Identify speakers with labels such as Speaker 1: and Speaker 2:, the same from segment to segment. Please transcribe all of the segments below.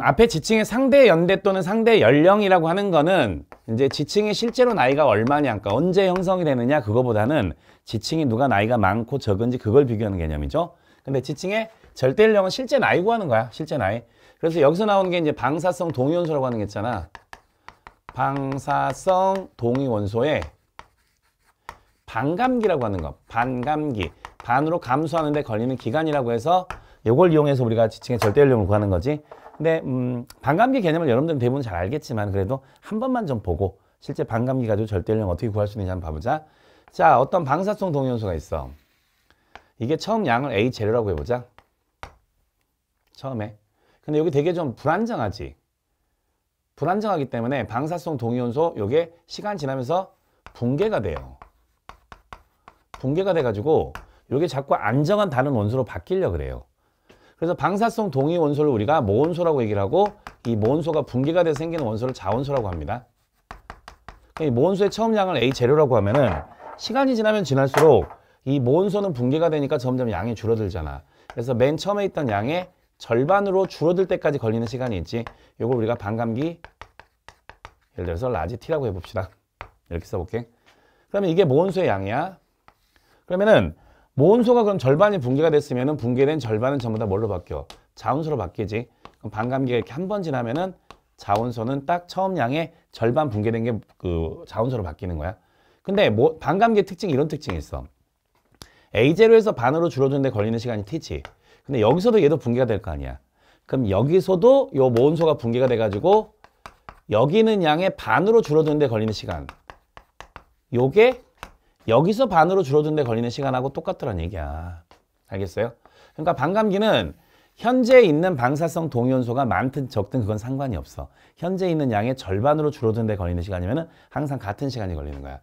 Speaker 1: 앞에 지칭의 상대 연대 또는 상대 연령이라고 하는 거는 이제 지칭이 실제로 나이가 얼마냐, 그러니까 언제 형성이 되느냐 그거보다는 지칭이 누가 나이가 많고 적은지 그걸 비교하는 개념이죠. 근데 지칭의 절대 연령은 실제 나이 구하는 거야, 실제 나이. 그래서 여기서 나오는 게 이제 방사성 동위원소라고 하는 게 있잖아. 방사성 동위원소에 반감기라고 하는 거. 반감기. 반으로 감소하는데 걸리는 기간이라고 해서 이걸 이용해서 우리가 지칭의 절대 연령을 구하는 거지. 근데 음, 반감기 개념을 여러분들은 대부분 잘 알겠지만 그래도 한 번만 좀 보고 실제 반감기 가지고 절대량 어떻게 구할 수 있는지 한번 봐보자. 자, 어떤 방사성 동위원소가 있어. 이게 처음 양을 A 제로라고 해보자. 처음에. 근데 여기 되게 좀 불안정하지. 불안정하기 때문에 방사성 동위원소 요게 시간 지나면서 붕괴가 돼요. 붕괴가 돼가지고 요게 자꾸 안정한 다른 원소로 바뀌려 그래요. 그래서 방사성 동위 원소를 우리가 모온소라고 얘기를 하고 이모온소가 분기가 돼서 생기는 원소를 자원소라고 합니다. 그러니까 이모온소의 처음 양을 A 재료라고 하면은 시간이 지나면 지날수록 이모온소는 분기가 되니까 점점 양이 줄어들잖아. 그래서 맨 처음에 있던 양의 절반으로 줄어들 때까지 걸리는 시간이 있지. 이걸 우리가 반감기 예를 들어서 라지 T라고 해봅시다. 이렇게 써볼게. 그러면 이게 모온소의 양이야. 그러면은 모온소가 그럼 절반이 붕괴가 됐으면 붕괴된 절반은 전부 다 뭘로 바뀌어? 자온소로 바뀌지. 그럼 반감기가 이렇게 한 번 지나면은 자온소는딱 처음 양의 절반 붕괴된 게 그자온소로 바뀌는 거야. 근데 뭐 반감기의 특징이 이런 특징이 있어. A0에서 반으로 줄어드는데 걸리는 시간이 T지. 근데 여기서도 얘도 붕괴가 될 거 아니야. 그럼 여기서도 요모온소가 붕괴가 돼가지고 여기 는 양의 반으로 줄어드는데 걸리는 시간. 요게 여기서 반으로 줄어드는데 걸리는 시간하고 똑같더란 얘기야. 알겠어요? 그러니까 반감기는 현재 있는 방사성 동위원소가 많든 적든 그건 상관이 없어. 현재 있는 양의 절반으로 줄어드는데 걸리는 시간이면 항상 같은 시간이 걸리는 거야.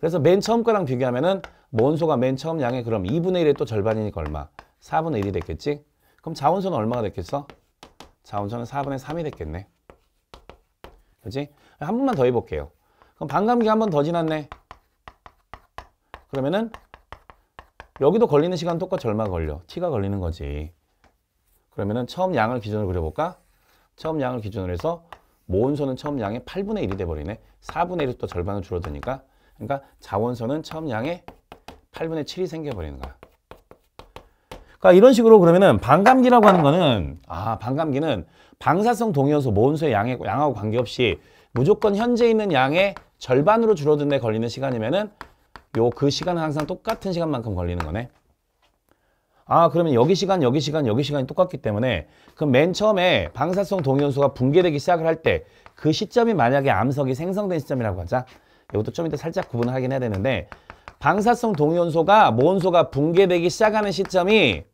Speaker 1: 그래서 맨 처음 거랑 비교하면 은 원소가 맨 처음 양의 그럼 2분의 1에 또 절반이니까 얼마? 4분의 1이 됐겠지? 그럼 자원소는 얼마가 됐겠어? 자원소는 4분의 3이 됐겠네. 그지? 한 번만 더 해볼게요. 그럼 반감기 한 번 더 지났네. 그러면은 여기도 걸리는 시간 똑같이 얼마 걸려? t가 걸리는 거지. 그러면은 처음 양을 기준으로 그려볼까? 처음 양을 기준으로 해서 모온소는 처음 양의 8분의 1이 돼버리네. 4분의 1이 또 절반으로 줄어드니까 그러니까 자원소는 처음 양의 8분의 7이 생겨버리는 거야. 그러니까 이런 식으로 그러면은 반감기라고 하는 거는 아 반감기는 방사성 동위원소 모온소의 양에, 양하고 관계없이 무조건 현재 있는 양의 절반으로 줄어든 데 걸리는 시간이면은 요그 시간은 항상 똑같은 시간만큼 걸리는 거네. 아 그러면 여기 시간 여기 시간 여기 시간이 똑같기 때문에 그럼 맨 처음에 방사성 동위원소가 붕괴되기 시작을 할 때 그 시점이 만약에 암석이 생성된 시점이라고 하자 이것도 좀 이따 살짝 구분을 하긴 해야 되는데 방사성 동위원소가 모온소가 붕괴되기 시작하는 시점이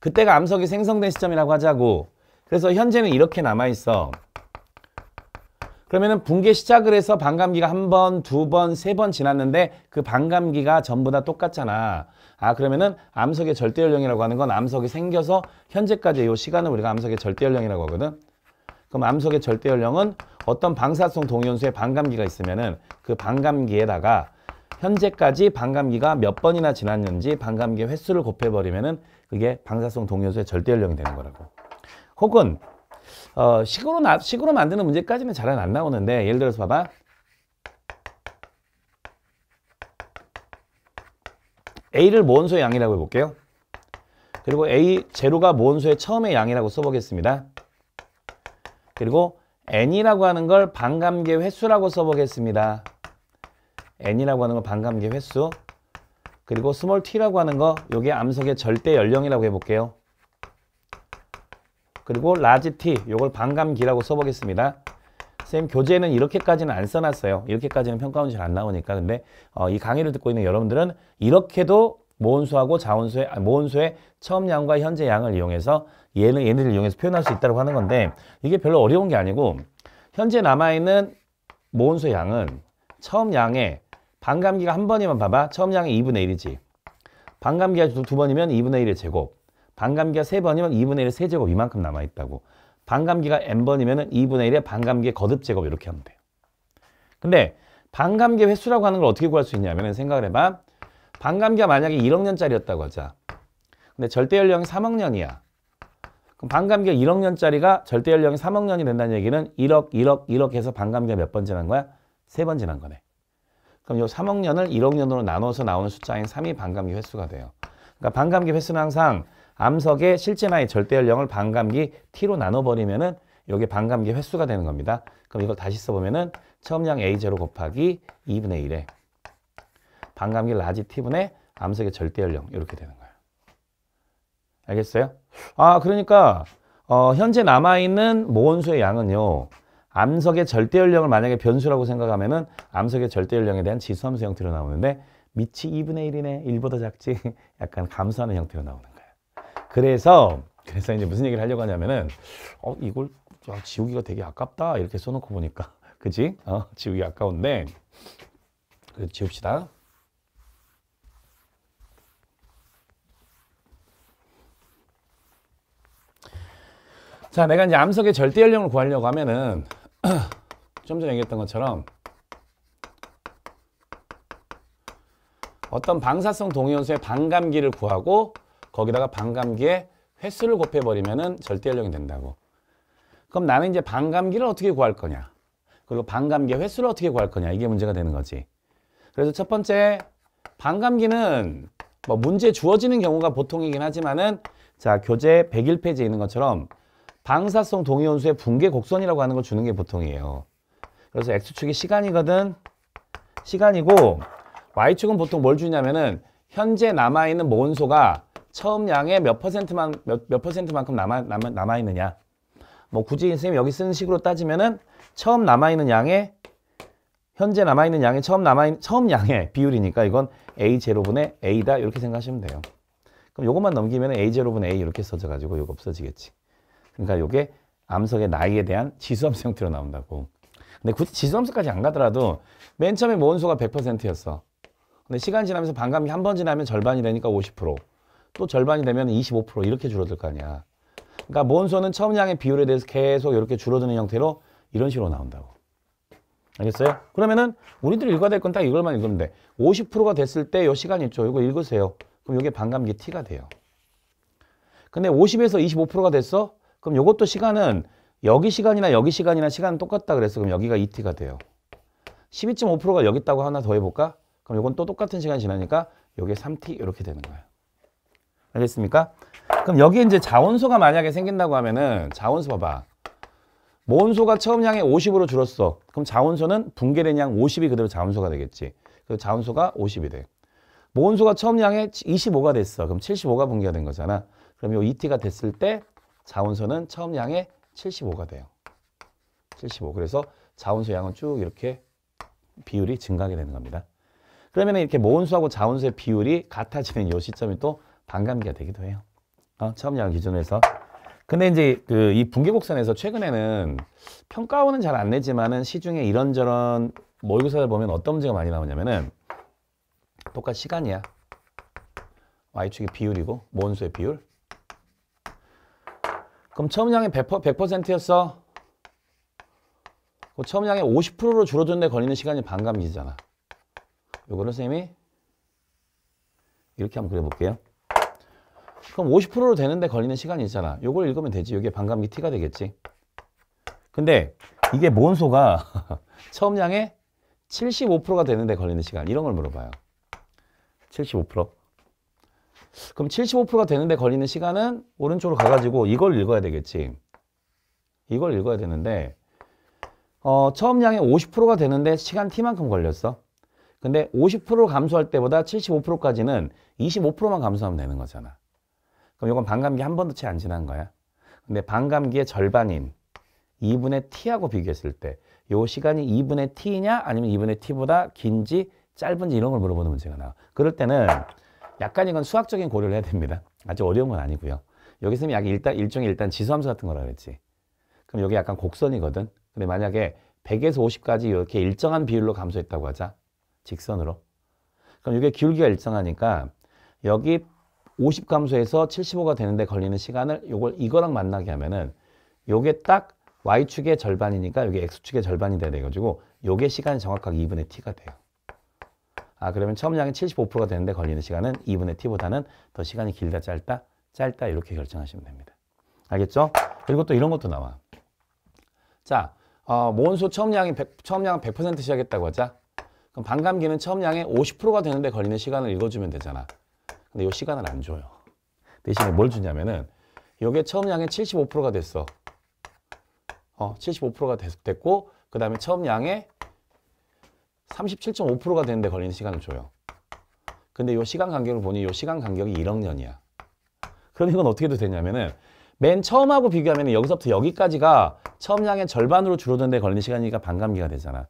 Speaker 1: 그때가 암석이 생성된 시점이라고 하자고 그래서 현재는 이렇게 남아있어 그러면은 붕괴 시작을 해서 반감기가 한 번, 두 번, 세 번 지났는데 그 반감기가 전부 다 똑같잖아. 아 그러면은 암석의 절대연령이라고 하는 건 암석이 생겨서 현재까지 이 시간을 우리가 암석의 절대연령이라고 하거든. 그럼 암석의 절대연령은 어떤 방사성 동연수소에 반감기가 있으면은 그 반감기에다가 현재까지 반감기가 몇 번이나 지났는지 반감기 횟수를 곱해버리면은 그게 방사성 동연수의절대연령이 되는 거라고. 혹은 어, 식으로, 나, 식으로 만드는 문제까지는 잘 안 나오는데 예를 들어서 봐봐. A를 모원수의 양이라고 해볼게요. 그리고 A, 제로가 모원수의 처음의 양이라고 써보겠습니다. 그리고 N이라고 하는 걸 반감계 횟수라고 써보겠습니다. N이라고 하는 건 반감계 횟수. 그리고 스몰 t라고 하는 거, 요게 암석의 절대 연령이라고 해볼게요. 그리고 라지 T 이걸 반감기라고 써보겠습니다. 선생님 교재는 이렇게까지는 안 써놨어요. 이렇게까지는 평가원 잘안 나오니까. 근데 어, 이 강의를 듣고 있는 여러분들은 이렇게도 모온수하고 자원수의 아, 모온수의 처음 양과 현재 양을 이용해서 얘는 얘네를 이용해서 표현할 수 있다고 하는 건데 이게 별로 어려운 게 아니고 현재 남아있는 모온수 양은 처음 양의 반감기가 한 번이면 봐봐. 처음 양이 2분의 1이지. 반감기가 두, 두 번이면 2분의 1의 제곱. 반감기가 세번이면 2분의 1의 세제곱 이만큼 남아있다고. 반감기가 n번이면 2분의 1의 반감기의 거듭제곱 이렇게 하면 돼요. 근데 반감기 횟수라고 하는 걸 어떻게 구할 수 있냐면 생각을 해봐. 반감기가 만약에 1억 년짜리였다고 하자. 근데 절대 연령이 3억 년이야. 그럼 반감기가 1억 년짜리가 절대 연령이 3억 년이 된다는 얘기는 1억, 1억, 1억 해서 반감기가 몇 번 지난 거야? 세 번 지난 거네. 그럼 요 3억 년을 1억 년으로 나눠서 나오는 숫자인 3이 반감기 횟수가 돼요. 그러니까 반감기 횟수는 항상 암석의 실제 나의 절대 연령을 반감기 T로 나눠버리면은 여기 반감기 횟수가 되는 겁니다. 그럼 이걸 다시 써보면은 처음량 A0 곱하기 2분의 1에 반감기 라지 T분의 암석의 절대 연령 이렇게 되는 거예요. 알겠어요? 아 그러니까 어, 현재 남아있는 모온수의 양은요. 암석의 절대 연령을 만약에 변수라고 생각하면 은 암석의 절대 연령에 대한 지수함수 형태로 나오는데 밑이 2분의 1이네. 1보다 작지. 약간 감소하는 형태로 나오는 거예요. 그래서 그래서 이제 무슨 얘기를 하려고 하냐면은 어 이걸 야, 지우기가 되게 아깝다 이렇게 써놓고 보니까 그지? 어, 지우기 아까운데 그 지웁시다. 자, 내가 이제 암석의 절대 연령을 구하려고 하면은 좀 전에 얘기했던 것처럼 어떤 방사성 동위원소의 반감기를 구하고 거기다가 반감기에 횟수를 곱해버리면 절대연령이 된다고. 그럼 나는 이제 반감기를 어떻게 구할 거냐. 그리고 반감기의 횟수를 어떻게 구할 거냐. 이게 문제가 되는 거지. 그래서 첫 번째 반감기는 뭐 문제 주어지는 경우가 보통이긴 하지만은 자 교재 101페이지에 있는 것처럼 방사성 동위원수의 붕괴 곡선이라고 하는 걸 주는 게 보통이에요. 그래서 X축이 시간이거든. 시간이고 Y축은 보통 뭘 주냐면은 현재 남아있는 모온소가 처음 양의 몇 퍼센트만 몇, 몇 퍼센트만큼 남아 남아 남아 있느냐. 뭐 굳이 선생님 여기 쓰는 식으로 따지면은 처음 남아 있는 양의 현재 남아 있는 양의 처음 남아 있는 처음 양의 비율이니까 이건 a 제로분의 a다 이렇게 생각하시면 돼요. 그럼 요것만 넘기면 a 제로분 a 이렇게 써져 가지고 요거 없어지겠지. 그러니까 요게 암석의 나이에 대한 지수함수 형태로 나온다고. 근데 굳이 지수함수까지 안 가더라도 맨 처음에 모은 수가 100%였어. 근데 시간 지나면서 반감이 한번 지나면 절반이 되니까 50%. 또 절반이 되면 25% 이렇게 줄어들 거 아니야. 그러니까 몬소는 처음량의 비율에 대해서 계속 이렇게 줄어드는 형태로 이런 식으로 나온다고. 알겠어요? 그러면은 우리들 읽어야 될 건 딱 이걸만 읽으면 돼. 50%가 됐을 때요 시간 있죠. 이거 읽으세요. 그럼 이게 반감기 T가 돼요. 근데 50에서 25%가 됐어? 그럼 이것도 시간은 여기 시간이나 여기 시간이나 시간은 똑같다 그랬어. 그럼 여기가 2T가 돼요. 12.5%가 여기 있다고 하나 더 해볼까? 그럼 이건또 똑같은 시간 이 지나니까 이게 3T 이렇게 되는 거예요. 알겠습니까? 그럼 여기 이제 자원소가 만약에 생긴다고 하면은 자원소 봐봐. 모원소가 처음 양의 50으로 줄었어. 그럼 자원소는 붕괴된 양 50이 그대로 자원소가 되겠지. 그 자원소가 50이 돼. 모원소가 처음 양의 25가 됐어. 그럼 75가 붕괴가 된 거잖아. 그럼 이 ET가 됐을 때 자원소는 처음 양의 75가 돼요. 75. 그래서 자원소 양은 쭉 이렇게 비율이 증가하게 되는 겁니다. 그러면 이렇게 모원수하고 자원소의 비율이 같아지는 이 시점이 또 반감기가 되기도 해요. 어? 체험량 기준으서 근데 이제 그 이 붕괴 곡선에서 최근에는 평가원은 잘 안 내지만은 시중에 이런저런 모의고사를 보면 어떤 문제가 많이 나오냐면은 똑같이 시간이야. y축이 비율이고 모은수의 비율. 그럼 처음량이 100%, 였어 그 처음량이 50%로 줄어드는데 걸리는 시간이 반감기잖아. 요거를 선생님이 이렇게 한번 그려볼게요. 그럼 50%로 되는데 걸리는 시간이 있잖아. 요걸 읽으면 되지. 이게 반감기 T가 되겠지. 근데 이게 뭔소가 처음 양의 75%가 되는데 걸리는 시간. 이런 걸 물어봐요. 75%. 그럼 75%가 되는데 걸리는 시간은 오른쪽으로 가가지고 이걸 읽어야 되겠지. 이걸 읽어야 되는데 어, 처음 양의 50%가 되는데 시간 t만큼 걸렸어. 근데 50% 감소할 때보다 75%까지는 25%만 감소하면 되는 거잖아. 그럼 이건 반감기 한 번도 채 안 지난 거야. 근데 반감기의 절반인 2분의 t하고 비교했을 때이 시간이 2분의 t냐 아니면 2분의 t보다 긴지 짧은지 이런 걸 물어보는 문제가 나와. 그럴 때는 약간 이건 수학적인 고려를 해야 됩니다. 아주 어려운 건 아니고요. 여기 쓰면 약 일단 일종의 일단 지수함수 같은 거라 그랬지. 그럼 여기 약간 곡선이거든. 근데 만약에 100에서 50까지 이렇게 일정한 비율로 감소했다고 하자. 직선으로. 그럼 이게 기울기가 일정하니까 여기 50 감소해서 75가 되는데 걸리는 시간을 요걸 이거랑 만나게 하면은 요게 딱 y축의 절반이니까 요게 x축의 절반이 돼야 돼가지고 요게 시간이 정확하게 2분의 t가 돼요. 아 그러면 처음 양이 75%가 되는데 걸리는 시간은 2분의 t보다는 더 시간이 길다 짧다 짧다 이렇게 결정하시면 됩니다. 알겠죠? 그리고 또 이런 것도 나와. 자, 어, 모온수 처음 양이 100, 처음 양은 100% 시작했다고 하자. 그럼 반감기는 처음 양의 50%가 되는데 걸리는 시간을 읽어주면 되잖아. 근데 이 시간을 안 줘요. 대신에 뭘 주냐면은 이게 처음 양의 75%가 됐어. 어, 75%가 됐고 그 다음에 처음 양의 37.5%가 되는데 걸리는 시간을 줘요. 근데 이 시간 간격을 보니 이 시간 간격이 1억 년이야. 그럼 이건 어떻게 해도 되냐면은 맨 처음하고 비교하면 여기서부터 여기까지가 처음 양의 절반으로 줄어드는데 걸리는 시간이니까 반감기가 되잖아.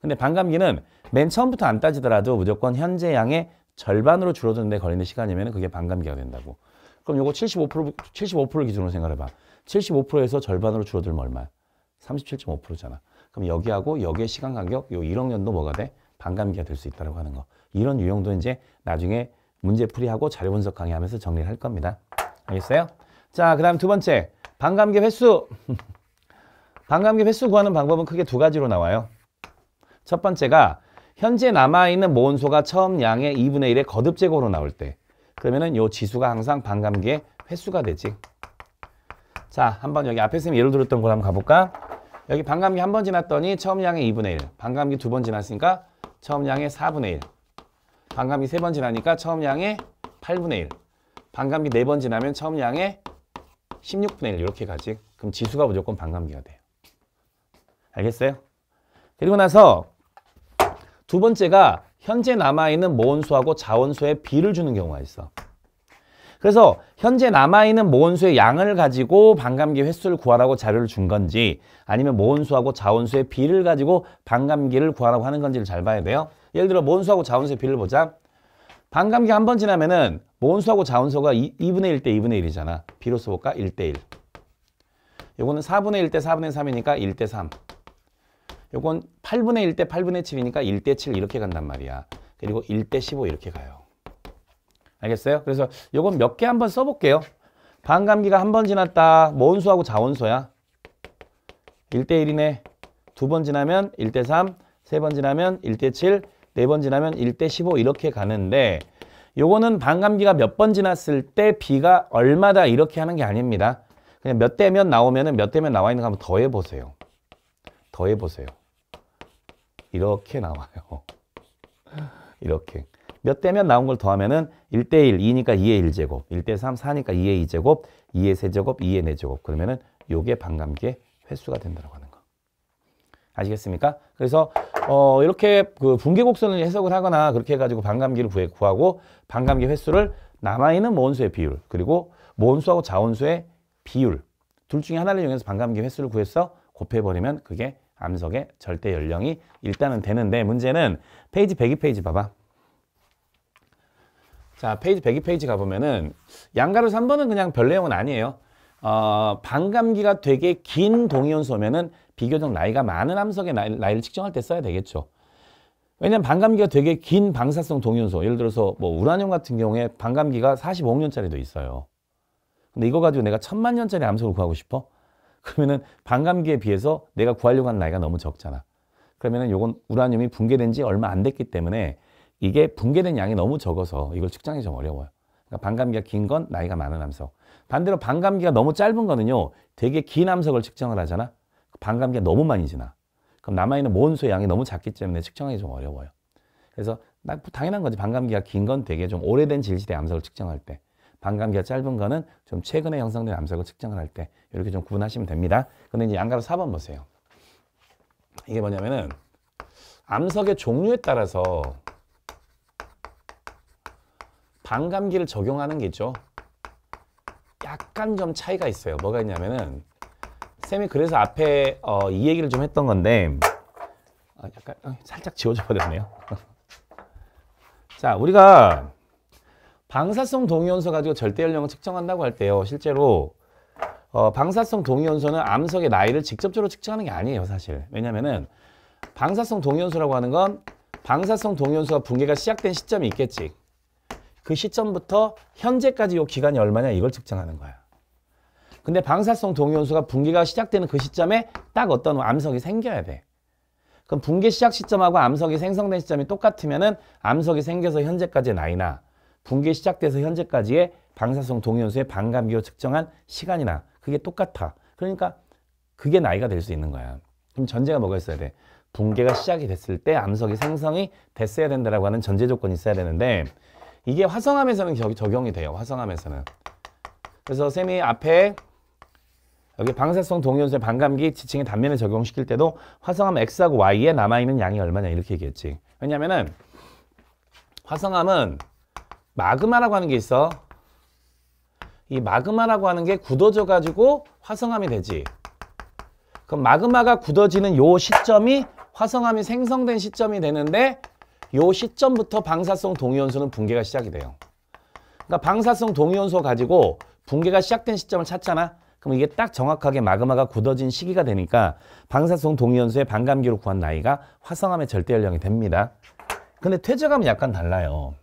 Speaker 1: 근데 반감기는 맨 처음부터 안 따지더라도 무조건 현재 양의 절반으로 줄어드는데 걸리는 시간이면 그게 반감기가 된다고. 그럼 요거 75% 75%를 기준으로 생각해봐. 75%에서 절반으로 줄어들면 얼마? 37.5%잖아. 그럼 여기하고 여기의 시간 간격 요 1억 년도 뭐가 돼? 반감기가 될 수 있다라고 하는 거. 이런 유형도 이제 나중에 문제 풀이하고 자료 분석 강의하면서 정리를 할 겁니다. 알겠어요? 자, 그다음 두 번째. 반감기 횟수. 반감기 횟수 구하는 방법은 크게 두 가지로 나와요. 첫 번째가 현재 남아있는 모온소가 처음 양의 2분의 1의 거듭 제거로 나올 때 그러면은 요 지수가 항상 반감기의 횟수가 되지. 자, 한번 여기 앞에 선생님 예를 들었던 걸 한번 가볼까? 여기 반감기 한 번 지났더니 처음 양의 2분의 1, 반감기 두 번 지났으니까 처음 양의 4분의 1, 반감기 세 번 지나니까 처음 양의 8분의 1, 반감기 네 번 지나면 처음 양의 16분의 1 이렇게 가지. 그럼 지수가 무조건 반감기가 돼요. 알겠어요? 그리고 나서 두 번째가 현재 남아있는 모온수하고 자원수의 비를 주는 경우가 있어. 그래서 현재 남아있는 모온수의 양을 가지고 반감기 횟수를 구하라고 자료를 준 건지 아니면 모온수하고 자원수의 비를 가지고 반감기를 구하라고 하는 건지를 잘 봐야 돼요. 예를 들어 모온수하고 자원수의 비를 보자. 반감기 한 번 지나면은 모온수하고 자원수가 2, 2분의 1대 2분의 1이잖아. 비로 써볼까? 1대 1. 요거는 4분의 1대 4분의 3이니까 1대 3. 요건 8분의 1대 8분의 7이니까 1대 7 이렇게 간단 말이야. 그리고 1대 15 이렇게 가요. 알겠어요? 그래서 요건 몇 개 한번 써볼게요. 반감기가 한 번 지났다. 뭔수하고자원수야 1대 1이네. 두 번 지나면 1대 3, 세 번 지나면 1대 7, 네 번 지나면 1대 15 이렇게 가는데 요거는 반감기가 몇 번 지났을 때비가 얼마다 이렇게 하는 게 아닙니다. 그냥 몇 대면 나오면 몇 대면 나와 있는 거 한번 더해보세요. 더해보세요. 이렇게 나와요. 이렇게. 몇 대면 나온 걸 더하면은 1대1, 2니까 2의 1제곱, 1대3, 4니까 2의 2제곱, 2의 3제곱 2의 4제곱. 그러면은 이게 반감기의 횟수가 된다고 하는 거. 아시겠습니까? 그래서 어 이렇게 그 분계곡선을 해석을 하거나 그렇게 해가지고 반감기를 구하고 반감기 횟수를 남아있는 모원수의 비율 그리고 모원수하고 자원수의 비율 둘 중에 하나를 이용해서 반감기 횟수를 구해서 곱해버리면 그게 암석의 절대 연령이 일단은 되는데 문제는 페이지 102페이지 봐봐. 자, 페이지 102페이지 가보면은 양가로 3번은 그냥 별 내용은 아니에요. 어, 반감기가 되게 긴 동위원소면은 비교적 나이가 많은 암석의 나이, 를 측정할 때 써야 되겠죠. 왜냐면 반감기가 되게 긴 방사성 동위원소 예를 들어서 뭐 우라늄 같은 경우에 반감기가 45억 년짜리도 있어요. 근데 이거 가지고 내가 천만 년짜리 암석을 구하고 싶어? 그러면은 반감기에 비해서 내가 구하려고 하는 나이가 너무 적잖아. 그러면은 요건 우라늄이 붕괴된 지 얼마 안 됐기 때문에 이게 붕괴된 양이 너무 적어서 이걸 측정이 좀 어려워요. 그러니까 반감기가 긴 건 나이가 많은 암석. 반대로 반감기가 너무 짧은 거는요. 되게 긴 암석을 측정을 하잖아. 반감기가 너무 많이 지나. 그럼 남아있는 몬온수의 양이 너무 작기 때문에 측정하기 좀 어려워요. 그래서 당연한 거지. 반감기가 긴 건 되게 좀 오래된 질시대 암석을 측정할 때. 반감기가 짧은 거는 좀 최근에 형성된 암석을 측정을 할 때 이렇게 좀 구분하시면 됩니다. 근데 이제 양가로 4번 보세요. 이게 뭐냐면은 암석의 종류에 따라서 반감기를 적용하는 게 있죠. 약간 좀 차이가 있어요. 뭐가 있냐면은 쌤이 그래서 앞에 어, 이 얘기를 좀 했던 건데 어, 약간 어, 살짝 지워져 버렸네요. 자, 우리가 방사성 동위원소 가지고 절대연령을 측정한다고 할 때요. 실제로 어, 방사성 동위원소는 암석의 나이를 직접적으로 측정하는 게 아니에요. 사실. 왜냐면은 방사성 동위원소라고 하는 건 방사성 동위원소가 붕괴가 시작된 시점이 있겠지. 그 시점부터 현재까지 요 기간이 얼마냐 이걸 측정하는 거야. 근데 방사성 동위원소가 붕괴가 시작되는 그 시점에 딱 어떤 암석이 생겨야 돼. 그럼 붕괴 시작 시점하고 암석이 생성된 시점이 똑같으면은 암석이 생겨서 현재까지의 나이나 붕괴 시작돼서 현재까지의 방사성 동위원소의 반감기로 측정한 시간이나 그게 똑같아. 그러니까 그게 나이가 될 수 있는 거야. 그럼 전제가 뭐가 있어야 돼? 붕괴가 시작이 됐을 때 암석이 생성이 됐어야 된다라고 하는 전제 조건이 있어야 되는데 이게 화성암에서는 적용이 돼요. 화성암에서는. 그래서 쌤이 앞에 여기 방사성 동위원소의 반감기 지층의 단면에 적용시킬 때도 화성암 X하고 Y에 남아있는 양이 얼마냐 이렇게 얘기했지. 왜냐면은 화성암은 마그마라고 하는 게 있어. 이 마그마라고 하는 게 굳어져 가지고 화성암이 되지. 그럼 마그마가 굳어지는 요 시점이 화성암이 생성된 시점이 되는데 요 시점부터 방사성 동위원소는 붕괴가 시작이 돼요. 그러니까 방사성 동위원소 가지고 붕괴가 시작된 시점을 찾잖아. 그럼 이게 딱 정확하게 마그마가 굳어진 시기가 되니까 방사성 동위원소의 반감기로 구한 나이가 화성암의 절대 연령이 됩니다. 근데 퇴적암은 약간 달라요.